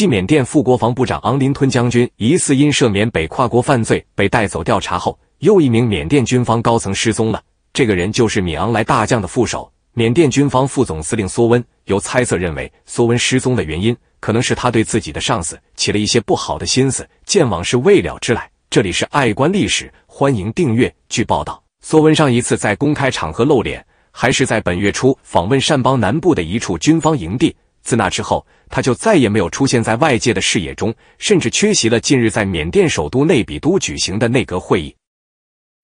继缅甸副国防部长昂林吞将军疑似因涉缅北跨国犯罪被带走调查后，又一名缅甸军方高层失踪了。这个人就是米昂莱大将的副手，缅甸军方副总司令梭温。有猜测认为，梭温失踪的原因可能是他对自己的上司起了一些不好的心思，见往事未了之来。这里是爱观历史，欢迎订阅。据报道，梭温上一次在公开场合露脸，还是在本月初访问善邦南部的一处军方营地。自那之后，他就再也没有出现在外界的视野中，甚至缺席了近日在缅甸首都内比都举行的内阁会议。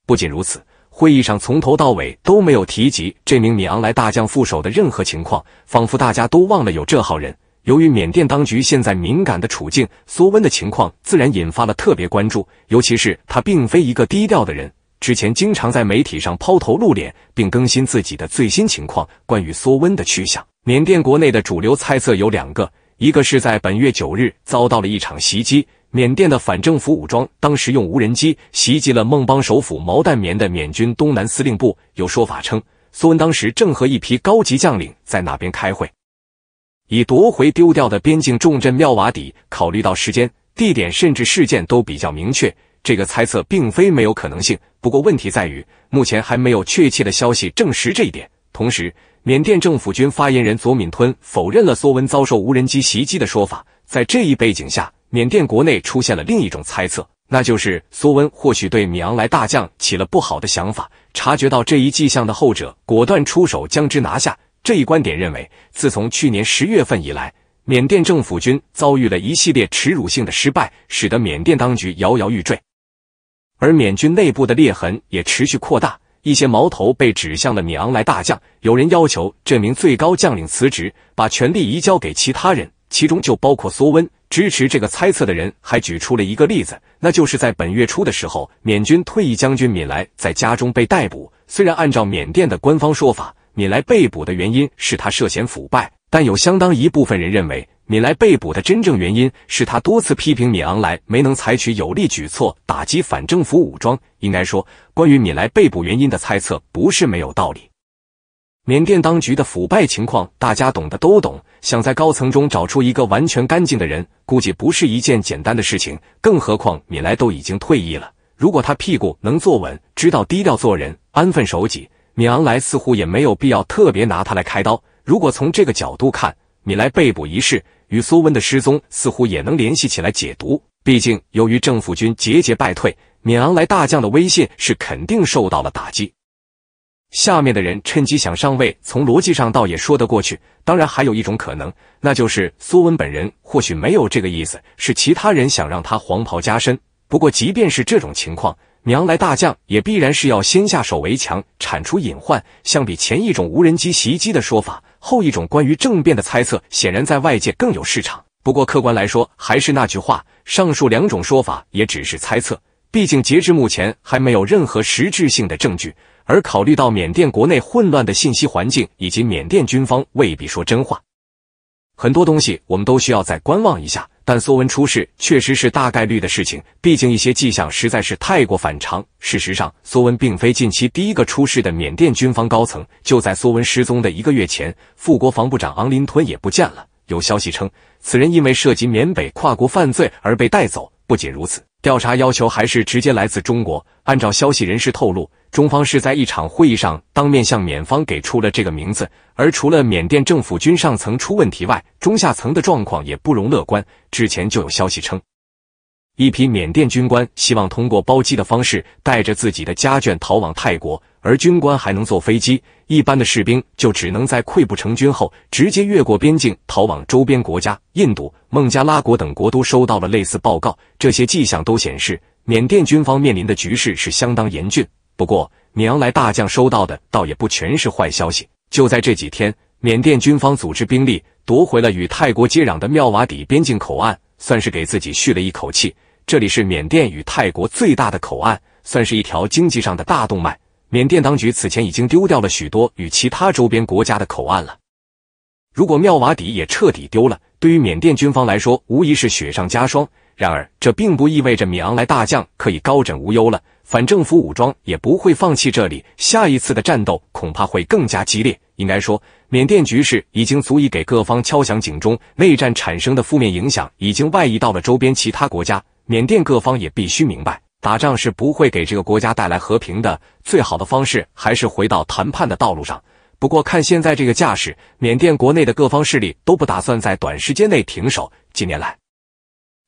不仅如此，会议上从头到尾都没有提及这名米昂莱大将副手的任何情况，仿佛大家都忘了有这号人。由于缅甸当局现在敏感的处境，缩温的情况自然引发了特别关注。尤其是他并非一个低调的人，之前经常在媒体上抛头露脸，并更新自己的最新情况关于缩温的去向。缅甸国内的主流猜测有两个，一个是在本月九日遭到了一场袭击。缅甸的反政府武装当时用无人机袭击了孟邦首府毛淡棉的缅军东南司令部。有说法称，苏恩当时正和一批高级将领在那边开会，以夺回丢掉的边境重镇妙瓦底。考虑到时间、地点，甚至事件都比较明确，这个猜测并非没有可能性。不过，问题在于目前还没有确切的消息证实这一点。同时，缅甸政府军发言人佐敏吞否认了梭温遭受无人机袭击的说法。在这一背景下，缅甸国内出现了另一种猜测，那就是梭温或许对米昂莱大将起了不好的想法。察觉到这一迹象的后者，果断出手将之拿下。这一观点认为，自从去年十月份以来，缅甸政府军遭遇了一系列耻辱性的失败，使得缅甸当局摇摇欲坠，而缅军内部的裂痕也持续扩大。一些矛头被指向了米昂莱大将，有人要求这名最高将领辞职，把权力移交给其他人，其中就包括梭温。支持这个猜测的人还举出了一个例子，那就是在本月初的时候，缅军退役将军敏莱在家中被逮捕。虽然按照缅甸的官方说法，敏莱被捕的原因是他涉嫌腐败，但有相当一部分人认为。敏莱被捕的真正原因是他多次批评米昂莱没能采取有力举措打击反政府武装。应该说，关于米莱被捕原因的猜测不是没有道理。缅甸当局的腐败情况，大家懂的都懂。想在高层中找出一个完全干净的人，估计不是一件简单的事情。更何况米莱都已经退役了，如果他屁股能坐稳，知道低调做人、安分守己，米昂莱似乎也没有必要特别拿他来开刀。如果从这个角度看，米莱被捕一事。与苏温的失踪似乎也能联系起来解读，毕竟由于政府军节节败退，缅昂来大将的威信是肯定受到了打击。下面的人趁机想上位，从逻辑上倒也说得过去。当然，还有一种可能，那就是苏温本人或许没有这个意思，是其他人想让他黄袍加身。不过，即便是这种情况，闵昂来大将也必然是要先下手为强，铲除隐患。相比前一种无人机袭击的说法。后一种关于政变的猜测，显然在外界更有市场。不过客观来说，还是那句话，上述两种说法也只是猜测，毕竟截至目前还没有任何实质性的证据。而考虑到缅甸国内混乱的信息环境，以及缅甸军方未必说真话，很多东西我们都需要再观望一下。但梭文出事确实是大概率的事情，毕竟一些迹象实在是太过反常。事实上，梭文并非近期第一个出事的缅甸军方高层。就在梭文失踪的一个月前，副国防部长昂林吞也不见了。有消息称，此人因为涉及缅北跨国犯罪而被带走。不仅如此，调查要求还是直接来自中国。按照消息人士透露。中方是在一场会议上当面向缅方给出了这个名字，而除了缅甸政府军上层出问题外，中下层的状况也不容乐观。之前就有消息称，一批缅甸军官希望通过包机的方式带着自己的家眷逃往泰国，而军官还能坐飞机，一般的士兵就只能在溃不成军后直接越过边境逃往周边国家，印度、孟加拉国等国都收到了类似报告。这些迹象都显示，缅甸军方面临的局势是相当严峻。不过，缅来大将收到的倒也不全是坏消息。就在这几天，缅甸军方组织兵力夺回了与泰国接壤的妙瓦底边境口岸，算是给自己续了一口气。这里是缅甸与泰国最大的口岸，算是一条经济上的大动脉。缅甸当局此前已经丢掉了许多与其他周边国家的口岸了。如果妙瓦底也彻底丢了，对于缅甸军方来说，无疑是雪上加霜。然而，这并不意味着米昂莱大将可以高枕无忧了。反政府武装也不会放弃这里，下一次的战斗恐怕会更加激烈。应该说，缅甸局势已经足以给各方敲响警钟。内战产生的负面影响已经外溢到了周边其他国家，缅甸各方也必须明白，打仗是不会给这个国家带来和平的。最好的方式还是回到谈判的道路上。不过，看现在这个架势，缅甸国内的各方势力都不打算在短时间内停手。近年来，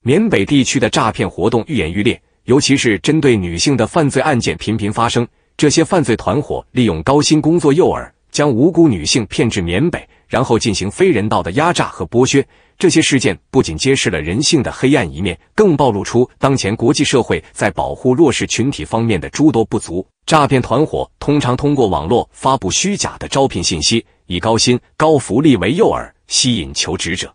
缅北地区的诈骗活动愈演愈烈，尤其是针对女性的犯罪案件频频发生。这些犯罪团伙利用高薪工作诱饵，将无辜女性骗至缅北，然后进行非人道的压榨和剥削。这些事件不仅揭示了人性的黑暗一面，更暴露出当前国际社会在保护弱势群体方面的诸多不足。诈骗团伙通常通过网络发布虚假的招聘信息，以高薪、高福利为诱饵，吸引求职者。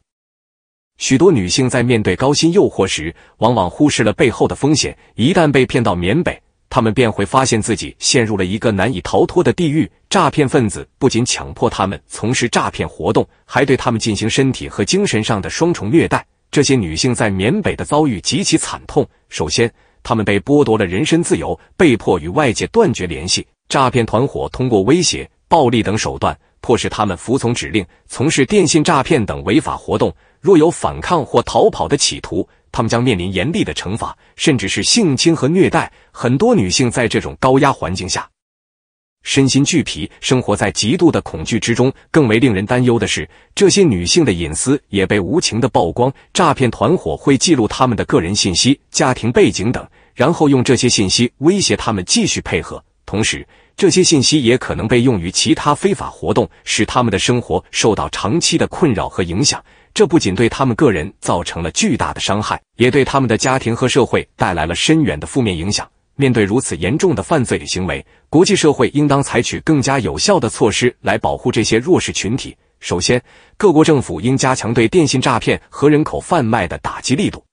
许多女性在面对高薪诱惑时，往往忽视了背后的风险。一旦被骗到缅北，她们便会发现自己陷入了一个难以逃脱的地狱。诈骗分子不仅强迫她们从事诈骗活动，还对她们进行身体和精神上的双重虐待。这些女性在缅北的遭遇极其惨痛。首先，她们被剥夺了人身自由，被迫与外界断绝联系。诈骗团伙通过威胁、暴力等手段，迫使她们服从指令，从事电信诈骗等违法活动。若有反抗或逃跑的企图，他们将面临严厉的惩罚，甚至是性侵和虐待。很多女性在这种高压环境下，身心俱疲，生活在极度的恐惧之中。更为令人担忧的是，这些女性的隐私也被无情的曝光。诈骗团伙会记录他们的个人信息、家庭背景等，然后用这些信息威胁他们继续配合。同时，这些信息也可能被用于其他非法活动，使他们的生活受到长期的困扰和影响。这不仅对他们个人造成了巨大的伤害，也对他们的家庭和社会带来了深远的负面影响。面对如此严重的犯罪行为，国际社会应当采取更加有效的措施来保护这些弱势群体。首先，各国政府应加强对电信诈骗和人口贩卖的打击力度，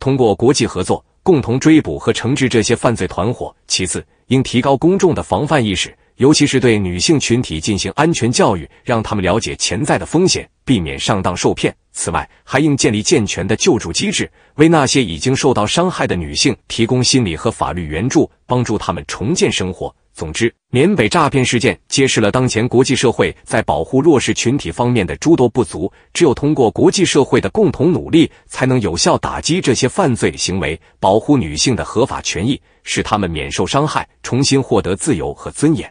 通过国际合作，共同追捕和惩治这些犯罪团伙。其次，应提高公众的防范意识。尤其是对女性群体进行安全教育，让他们了解潜在的风险，避免上当受骗。此外，还应建立健全的救助机制，为那些已经受到伤害的女性提供心理和法律援助，帮助他们重建生活。总之，缅北诈骗事件揭示了当前国际社会在保护弱势群体方面的诸多不足。只有通过国际社会的共同努力，才能有效打击这些犯罪行为，保护女性的合法权益，使他们免受伤害，重新获得自由和尊严。